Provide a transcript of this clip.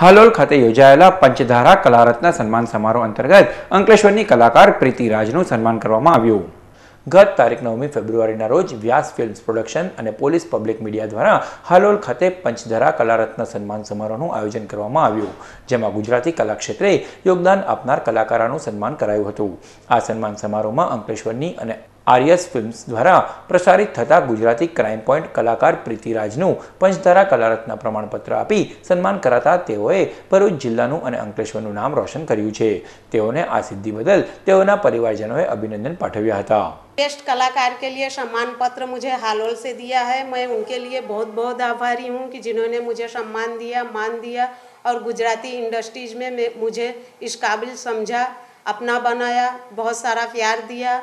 હાલોલ ખાતે યોજાયેલા પંચધારા કલારત્ન સન્માન સમારોહ અંતર્ગત અંકલેશ્વરની કલાકાર પ્રીતિ રાજનું સન્માન કરવામાં આવ્યું ગત તારીખ નવમી ફેબ્રુઆરીના રોજ વ્યાસ ફિલ્મ્સ પ્રોડક્શન અને પોલીસ પબ્લિક મીડિયા દ્વારા હાલોલ ખાતે પંચધરા કલારત્ન સન્માન સમારોહનું આયોજન કરવામાં આવ્યું જેમાં ગુજરાતી કલાક્ષેત્રે યોગદાન આપનાર કલાકારોનું સન્માન કરાયું હતું આ સન્માન સમારોહમાં અંકલેશ્વરની અને આર્યસ ફિલ્મ્સ દ્વારા પ્રસારિત થતા ગુજરાતી ક્રાઇમ પોઈન્ટ કલાકાર પ્રીતિરાજનું પંચધારા કલારત્ન પ્રમાણપત્ર આપી સન્માન કરાતા તેઓએ ભરૂચ જિલ્લાનું અને અંકલેશ્વરનું નામ રોશન કર્યું છે તેઓને આ સિદ્ધિ બદલ તેઓના પરિવારજનોએ અભિનંદન પાઠવ્યા હતા बेस्ट કલાકાર કે लिए सम्मान पत्र मुझे हालोल से दिया है मैं उनके लिए बहुत बहुत आभारी हूँ कि जिन्होंने मुझे सम्मान दिया मान दिया और गुजराती इंडस्ट्रीज में मुझे इस काबिल समझा अपना बनाया बहुत सारा प्यार दिया